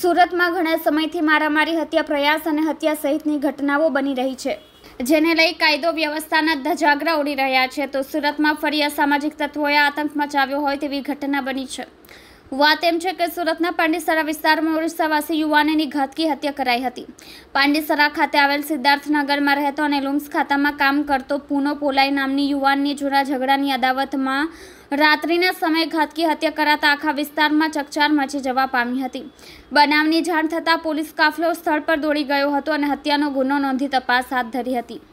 સુરતમાં ઘણા સમયથી મારામારી હત્યા પ્રયાસ અને હત્યા સહિતની ઘટનાઓ બની રહી છે જેને લઈ કાયદો વ્યવસ્થાના ધજાગરા ઉડી રહ્યા છે તો સુરતમાં ફરી અસામાજિક તત્વોએ આતંક મચાવ્યો હોય તેવી ઘટના બની છે વાત એમ છે કે સુરતના પાંડેસરા વિસ્તારમાં ઓરિસ્સાવાસી યુવાનની ઘાતકી હત્યા કરાઈ હતી પાંડેસરા ખાતે આવેલ સિદ્ધાર્થનગરમાં રહેતો અને લુમ્સ ખાતામાં કામ કરતો પૂનો પોલાઈ નામની યુવાનની જૂના ઝઘડાની અદાવતમાં રાત્રિના સમયે ઘાતકી હત્યા કરાતા આખા વિસ્તારમાં ચકચાર મચી જવા પામી હતી બનાવની જાણ થતાં પોલીસ કાફલો સ્થળ પર દોડી ગયો હતો અને હત્યાનો ગુનો નોંધી તપાસ હાથ ધરી હતી